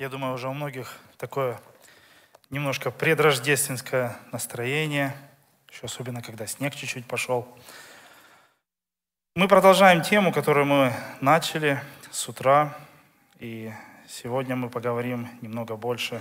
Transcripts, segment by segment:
Я думаю, уже у многих такое немножко предрождественское настроение, еще особенно, когда снег чуть-чуть пошел. Мы продолжаем тему, которую мы начали с утра, и сегодня мы поговорим немного больше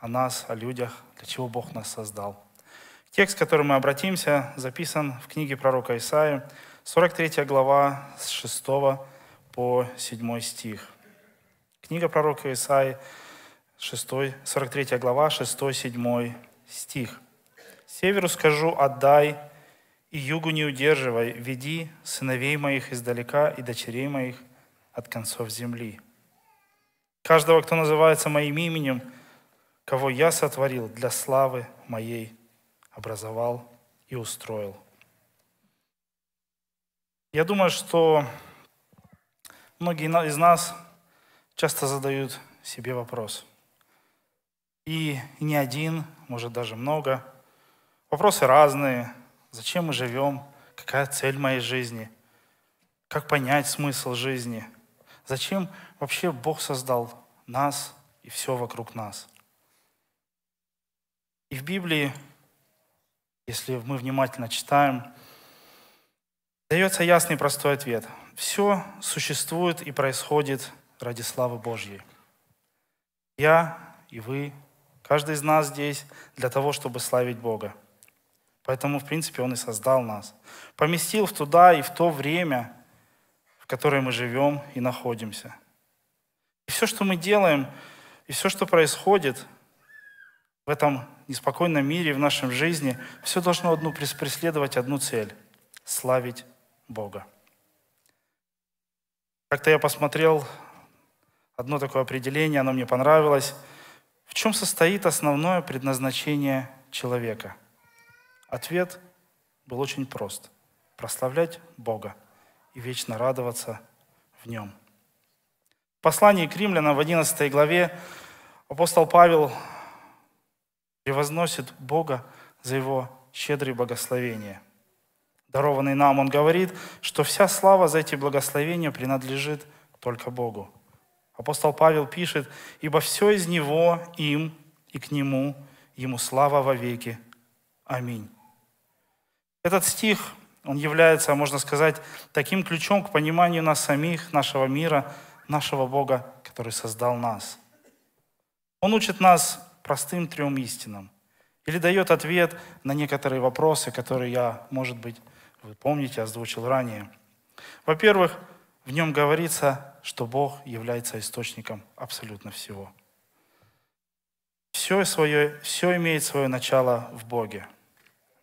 о нас, о людях, для чего Бог нас создал. Текст, к которому мы обратимся, записан в книге пророка Исаия, 43 глава, с 6 по 7 стих. Книга пророка Исаи, 6, 43 глава, 6-7 стих. «Северу скажу, отдай, и югу не удерживай, веди сыновей моих издалека и дочерей моих от концов земли. Каждого, кто называется моим именем, кого я сотворил для славы моей, образовал и устроил». Я думаю, что многие из нас часто задают себе вопрос. И не один, может даже много. Вопросы разные. Зачем мы живем? Какая цель моей жизни? Как понять смысл жизни? Зачем вообще Бог создал нас и все вокруг нас? И в Библии, если мы внимательно читаем, дается ясный простой ответ. Все существует и происходит – ради славы Божьей. Я и вы, каждый из нас здесь для того, чтобы славить Бога. Поэтому, в принципе, Он и создал нас. Поместил в туда и в то время, в которое мы живем и находимся. И все, что мы делаем, и все, что происходит в этом неспокойном мире, в нашем жизни, все должно одну преследовать одну цель — славить Бога. Как-то я посмотрел одно такое определение, оно мне понравилось. В чем состоит основное предназначение человека? Ответ был очень прост. Прославлять Бога и вечно радоваться в Нем. В послании к римлянам в 11 главе апостол Павел превозносит Бога за Его щедрые благословения. Дарованный нам, он говорит, что вся слава за эти благословения принадлежит только Богу – Апостол Павел пишет, «Ибо все из Него, им и к Нему, Ему слава во веки. Аминь». Этот стих, он является, можно сказать, таким ключом к пониманию нас самих, нашего мира, нашего Бога, который создал нас. Он учит нас простым трем истинам или дает ответ на некоторые вопросы, которые я, может быть, вы помните, озвучил ранее. Во-первых, в нем говорится что Бог является источником абсолютно всего. Все, свое, все имеет свое начало в Боге.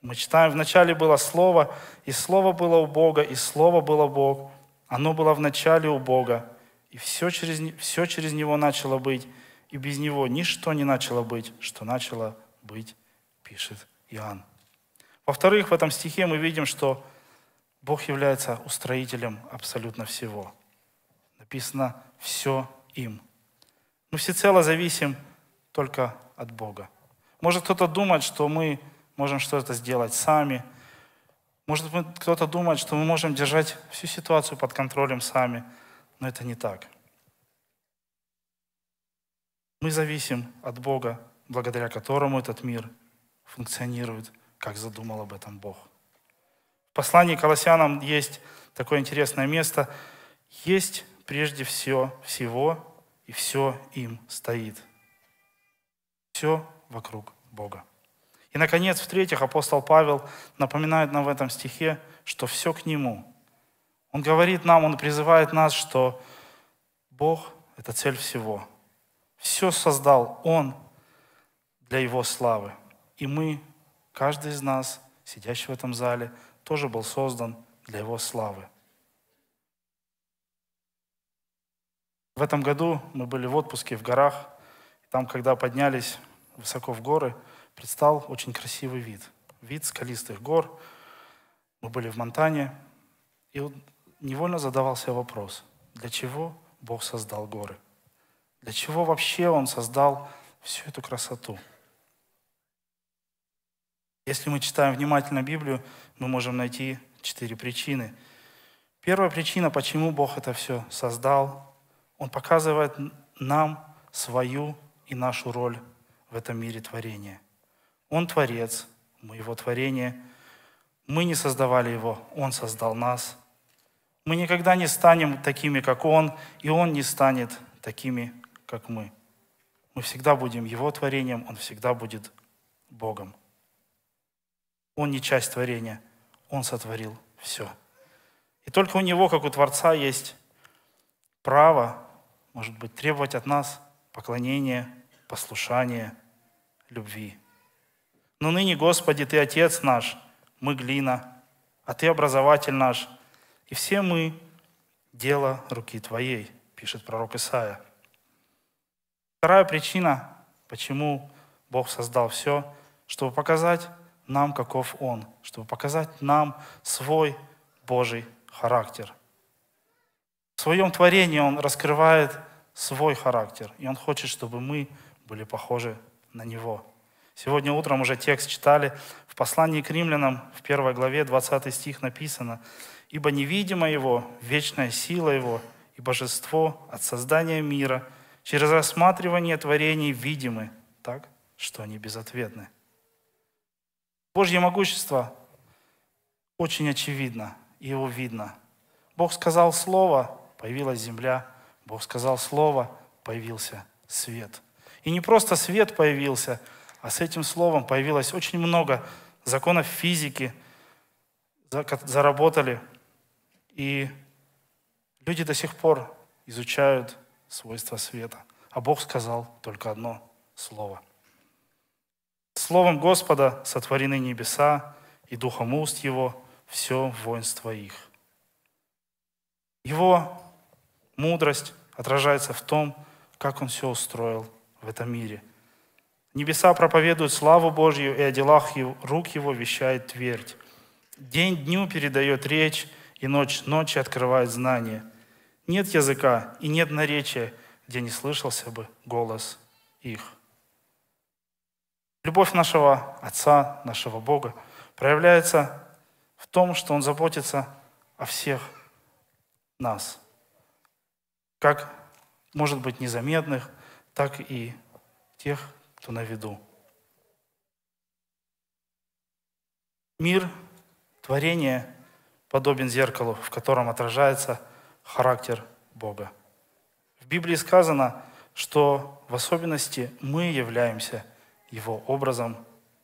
Мы читаем, в начале было Слово, и Слово было у Бога, и Слово было Бог. Оно было в начале у Бога, и все через, все через Него начало быть, и без Него ничто не начало быть, что начало быть, пишет Иоанн. Во-вторых, в этом стихе мы видим, что Бог является устроителем абсолютно всего – написано «все им». Мы всецело зависим только от Бога. Может кто-то думать, что мы можем что-то сделать сами. Может кто-то думает, что мы можем держать всю ситуацию под контролем сами. Но это не так. Мы зависим от Бога, благодаря которому этот мир функционирует, как задумал об этом Бог. В послании к Колоссянам есть такое интересное место. Есть прежде всего, всего и все им стоит. Все вокруг Бога. И, наконец, в-третьих, апостол Павел напоминает нам в этом стихе, что все к Нему. Он говорит нам, он призывает нас, что Бог – это цель всего. Все создал Он для Его славы. И мы, каждый из нас, сидящий в этом зале, тоже был создан для Его славы. В этом году мы были в отпуске в горах. Там, когда поднялись высоко в горы, предстал очень красивый вид. Вид скалистых гор. Мы были в Монтане. И невольно задавался вопрос, для чего Бог создал горы? Для чего вообще Он создал всю эту красоту? Если мы читаем внимательно Библию, мы можем найти четыре причины. Первая причина, почему Бог это все создал, он показывает нам свою и нашу роль в этом мире творения. Он творец, мы его творение. Мы не создавали его, он создал нас. Мы никогда не станем такими, как он, и он не станет такими, как мы. Мы всегда будем его творением, он всегда будет Богом. Он не часть творения, он сотворил все. И только у него, как у Творца, есть право может быть требовать от нас поклонения, послушания, любви. Но ныне, Господи, Ты Отец наш, мы глина, а Ты образователь наш, и все мы – дело руки Твоей, пишет пророк Исаия. Вторая причина, почему Бог создал все, чтобы показать нам, каков Он, чтобы показать нам свой Божий характер – в своем творении Он раскрывает свой характер, и Он хочет, чтобы мы были похожи на Него. Сегодня утром уже текст читали. В послании к римлянам в первой главе 20 стих написано «Ибо невидимо Его, вечная сила Его и божество от создания мира через рассматривание творений видимы так, что они безответны». Божье могущество очень очевидно, и его видно. Бог сказал Слово, появилась земля, Бог сказал слово, появился свет. И не просто свет появился, а с этим словом появилось очень много законов физики, заработали. И люди до сих пор изучают свойства света. А Бог сказал только одно слово. Словом Господа сотворены небеса, и духом уст Его все воинство их. Его Мудрость отражается в том, как Он все устроил в этом мире. Небеса проповедуют славу Божью, и о делах его, рук Его вещает твердь. День дню передает речь, и ночь ночи открывает знание. Нет языка и нет наречия, где не слышался бы голос их. Любовь нашего Отца, нашего Бога, проявляется в том, что Он заботится о всех нас – как, может быть, незаметных, так и тех, кто на виду. Мир, творение подобен зеркалу, в котором отражается характер Бога. В Библии сказано, что в особенности мы являемся Его образом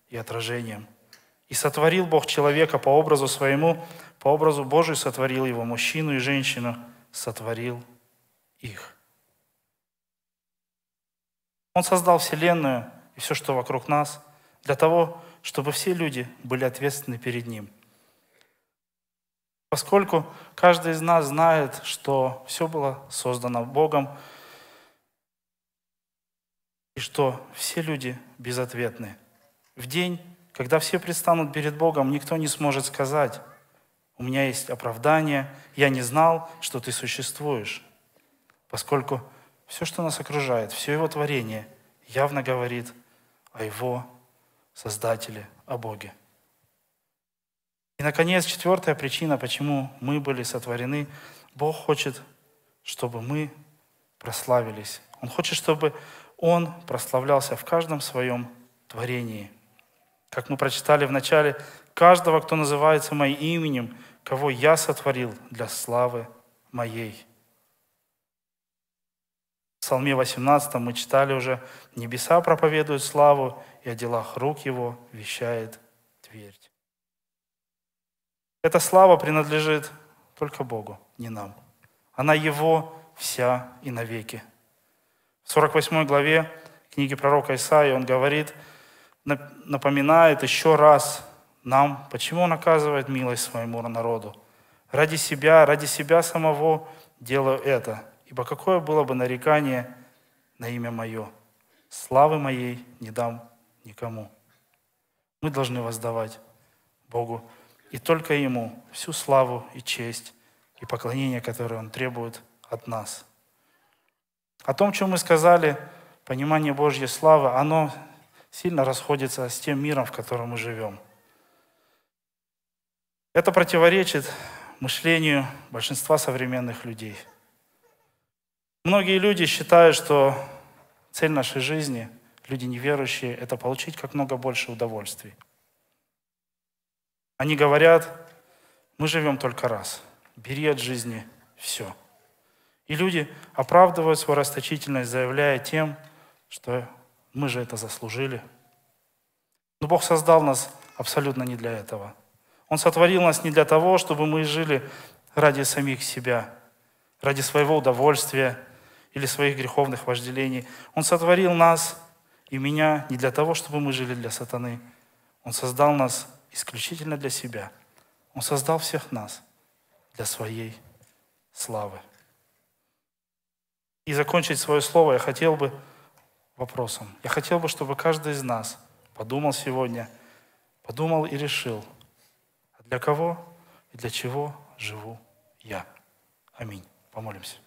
и отражением. И сотворил Бог человека по образу своему, по образу Божию сотворил его, мужчину и женщину сотворил их. Он создал Вселенную и все, что вокруг нас, для того, чтобы все люди были ответственны перед Ним. Поскольку каждый из нас знает, что все было создано Богом, и что все люди безответны. В день, когда все предстанут перед Богом, никто не сможет сказать, у меня есть оправдание, я не знал, что ты существуешь поскольку все, что нас окружает, все его творение явно говорит о его Создателе, о Боге. И, наконец, четвертая причина, почему мы были сотворены. Бог хочет, чтобы мы прославились. Он хочет, чтобы Он прославлялся в каждом своем творении. Как мы прочитали в начале, каждого, кто называется моим именем, кого я сотворил для славы моей. Псалме 18 мы читали уже, «Небеса проповедуют славу, и о делах рук его вещает твердь». Эта слава принадлежит только Богу, не нам. Она Его вся и навеки. В 48 главе книги пророка Исаия он говорит, напоминает еще раз нам, почему он оказывает милость своему народу. «Ради себя, ради себя самого делаю это, Ибо какое было бы нарекание на имя мое? Славы моей не дам никому. Мы должны воздавать Богу и только Ему всю славу и честь и поклонение, которое Он требует от нас. О том, чем мы сказали, понимание Божьей славы, оно сильно расходится с тем миром, в котором мы живем. Это противоречит мышлению большинства современных людей – Многие люди считают, что цель нашей жизни, люди неверующие, это получить как много больше удовольствий. Они говорят, мы живем только раз, бери от жизни все. И люди оправдывают свою расточительность, заявляя тем, что мы же это заслужили. Но Бог создал нас абсолютно не для этого. Он сотворил нас не для того, чтобы мы жили ради самих себя, ради своего удовольствия, или своих греховных вожделений. Он сотворил нас и меня не для того, чтобы мы жили для сатаны. Он создал нас исключительно для себя. Он создал всех нас для своей славы. И закончить свое слово я хотел бы вопросом. Я хотел бы, чтобы каждый из нас подумал сегодня, подумал и решил, для кого и для чего живу я. Аминь. Помолимся.